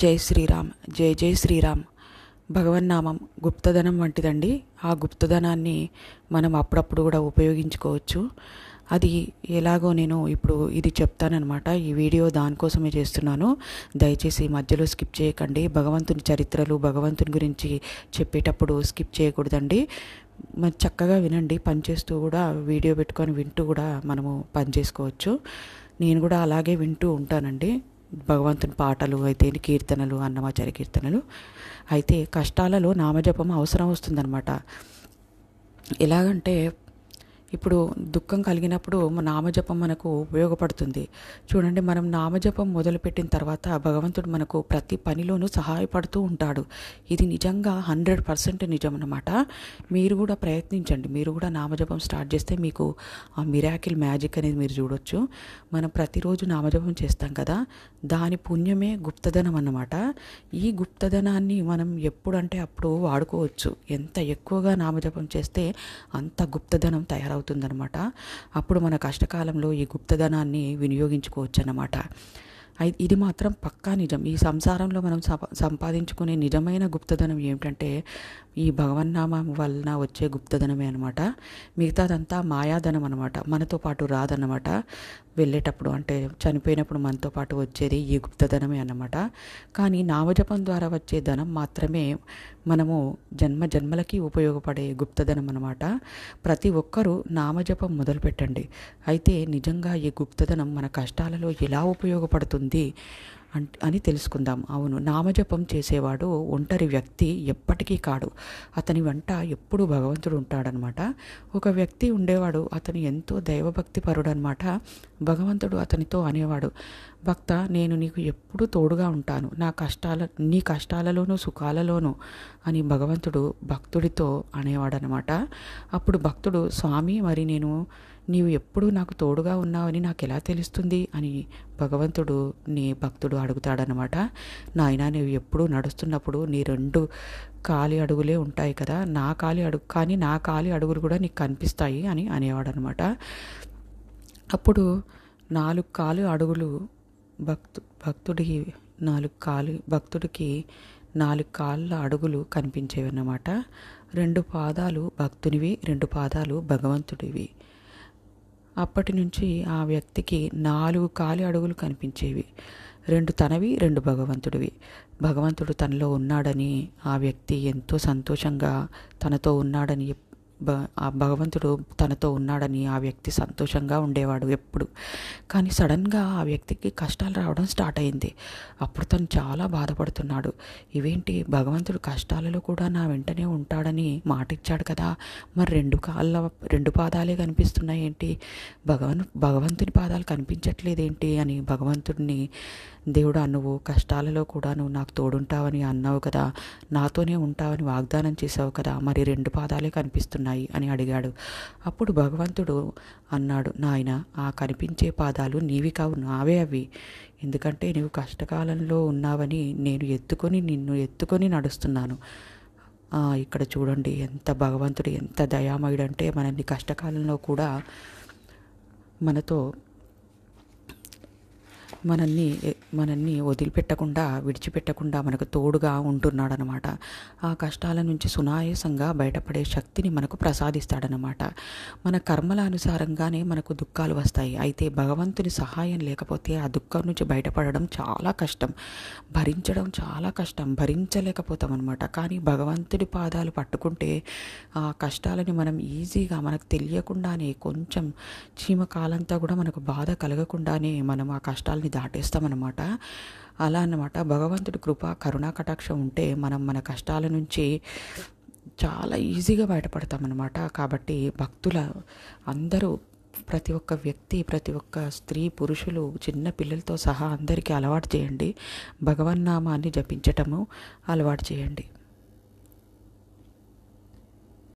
జై శ్రీరామ్ జై జై శ్రీరామ్ భగవన్నామం గుప్తధనం వంటిదండి ఆ గుప్తధనాన్ని మనం అప్పుడప్పుడు కూడా ఉపయోగించుకోవచ్చు అది ఎలాగో నేను ఇప్పుడు ఇది చెప్తానన్నమాట ఈ వీడియో దానికోసమే చేస్తున్నాను దయచేసి మధ్యలో స్కిప్ చేయకండి భగవంతుని చరిత్రలు భగవంతుని గురించి చెప్పేటప్పుడు స్కిప్ చేయకూడదండి చక్కగా వినండి పనిచేస్తూ కూడా వీడియో పెట్టుకొని వింటూ కూడా మనము పనిచేసుకోవచ్చు నేను కూడా అలాగే వింటూ ఉంటానండి భగవంతుని పాటలు అయితే కీర్తనలు అన్నమాచారి కీర్తనలు అయితే కష్టాలలో నామజపం అవసరం వస్తుందన్నమాట ఎలాగంటే ఇప్పుడు దుఃఖం కలిగినప్పుడు నామజపం మనకు ఉపయోగపడుతుంది చూడండి మనం నామజపం మొదలుపెట్టిన తర్వాత భగవంతుడు మనకు ప్రతి పనిలోనూ సహాయపడుతూ ఉంటాడు ఇది నిజంగా హండ్రెడ్ పర్సెంట్ నిజం అనమాట మీరు కూడా ప్రయత్నించండి మీరు కూడా నామజపం స్టార్ట్ చేస్తే మీకు ఆ మిరాకిల్ మ్యాజిక్ అనేది మీరు చూడొచ్చు మనం ప్రతిరోజు నామజపం చేస్తాం కదా దాని పుణ్యమే గుప్తధనం అన్నమాట ఈ గుప్తధనాన్ని మనం ఎప్పుడంటే అప్పుడు వాడుకోవచ్చు ఎంత ఎక్కువగా నామజపం చేస్తే అంత గుప్తధనం తయారవుతుంది అవుతుందనమాట అప్పుడు మన కష్టకాలంలో ఈ గుప్తధనాన్ని వినియోగించుకోవచ్చు అన్నమాట ఇది మాత్రం పక్కా నిజం ఈ సంసారంలో మనం సంపాదించుకునే నిజమైన గుప్తధనం ఏమిటంటే ఈ భగవన్నామం వలన వచ్చే గుప్తధనమే అనమాట మిగతాదంతా మాయాధనం అనమాట మనతో పాటు రాదన్నమాట వెళ్ళేటప్పుడు అంటే చనిపోయినప్పుడు మనతో పాటు వచ్చేది ఈ గుప్తధనమే అనమాట కానీ నామజపం ద్వారా వచ్చే ధనం మాత్రమే మనము జన్మ జన్మలకి ఉపయోగపడే గుప్తధనం అనమాట ప్రతి ఒక్కరూ నామజపం మొదలుపెట్టండి అయితే నిజంగా ఈ గుప్తధనం మన కష్టాలలో ఎలా ఉపయోగపడుతుంది అని తెలుసుకుందాం అవును నామజపం చేసేవాడు ఒంటరి వ్యక్తి ఎప్పటికీ కాడు అతని వెంట ఎప్పుడూ భగవంతుడు ఉంటాడనమాట ఒక వ్యక్తి ఉండేవాడు అతను ఎంతో దైవభక్తి పరుడనమాట భగవంతుడు అతనితో అనేవాడు భక్త నేను నీకు ఎప్పుడూ తోడుగా ఉంటాను నా కష్టాల నీ కష్టాలలోనూ సుఖాలలోనూ అని భగవంతుడు భక్తుడితో అనేవాడనమాట అప్పుడు భక్తుడు స్వామి మరి నేను నీవు ఎప్పుడూ నాకు తోడుగా ఉన్నావని నాకు ఎలా తెలుస్తుంది అని భగవంతుడు నీ భక్తుడు అడుగుతాడనమాట నాయన నీవు ఎప్పుడూ నడుస్తున్నప్పుడు నీ రెండు కాలి అడుగులే ఉంటాయి కదా నా కాలి అడుగు కానీ నా కాలి అడుగులు కూడా నీకు కనిపిస్తాయి అని అనేవాడనమాట అప్పుడు నాలుగు కాలు అడుగులు భక్తు భక్తుడికి నాలుగు కాలు భక్తుడికి నాలుగు కాళ్ళ అడుగులు కనిపించేవి అన్నమాట రెండు పాదాలు భక్తునివి రెండు పాదాలు భగవంతుడివి అప్పటి నుంచి ఆ వ్యక్తికి నాలుగు కాలి అడుగులు కనిపించేవి రెండు తనవి రెండు భగవంతుడివి భగవంతుడు తనలో ఉన్నాడని ఆ వ్యక్తి ఎంతో సంతోషంగా తనతో ఉన్నాడని ఆ భగవంతుడు తనతో ఉన్నాడని ఆ వ్యక్తి సంతోషంగా ఉండేవాడు ఎప్పుడు కానీ సడన్గా ఆ వ్యక్తికి కష్టాలు రావడం స్టార్ట్ అయింది అప్పుడు తను చాలా బాధపడుతున్నాడు ఇవేంటి భగవంతుడు కష్టాలలో కూడా నా వెంటనే ఉంటాడని మాటిచ్చాడు కదా మరి రెండు కాళ్ళ రెండు పాదాలే కనిపిస్తున్నాయి ఏంటి భగవన్ భగవంతుని పాదాలు కనిపించట్లేదేంటి అని భగవంతుడిని దేవుడు నువ్వు కష్టాలలో కూడా నువ్వు నాకు తోడుంటావని అన్నావు కదా నాతోనే ఉంటావని వాగ్దానం చేసావు కదా మరి రెండు పాదాలే కనిపిస్తున్నాయి ఉన్నాయి అని అడిగాడు అప్పుడు భగవంతుడు అన్నాడు నాయన ఆ కనిపించే పాదాలు నీవి కావు నావే అవి ఎందుకంటే నీవు కష్టకాలంలో ఉన్నావని నేను ఎత్తుకొని నిన్ను ఎత్తుకొని నడుస్తున్నాను ఇక్కడ చూడండి ఎంత భగవంతుడు ఎంత దయామయుడంటే మనల్ని కష్టకాలంలో కూడా మనతో మనల్ని మనల్ని వదిలిపెట్టకుండా విడిచిపెట్టకుండా మనకు తోడుగా ఉంటున్నాడనమాట ఆ కష్టాల నుంచి సునాయాసంగా బయటపడే శక్తిని మనకు ప్రసాదిస్తాడనమాట మన కర్మల అనుసారంగానే మనకు దుఃఖాలు వస్తాయి అయితే భగవంతుని సహాయం లేకపోతే ఆ దుఃఖం నుంచి బయటపడడం చాలా కష్టం భరించడం చాలా కష్టం భరించలేకపోతాం అనమాట కానీ భగవంతుడి పాదాలు పట్టుకుంటే ఆ కష్టాలని మనం ఈజీగా మనకు తెలియకుండానే కొంచెం చీమకాలంతా కూడా మనకు బాధ కలగకుండానే మనం ఆ కష్టాలని అవి దాటేస్తామన్నమాట అలా అన్నమాట భగవంతుడి కృప కరుణా కటాక్షం ఉంటే మనం మన కష్టాల నుంచి చాలా ఈజీగా బయటపడతామన్నమాట కాబట్టి భక్తుల అందరూ ప్రతి ఒక్క వ్యక్తి ప్రతి ఒక్క స్త్రీ పురుషులు చిన్న పిల్లలతో సహా అందరికీ అలవాటు చేయండి భగవన్నామాన్ని జపించటము అలవాటు చేయండి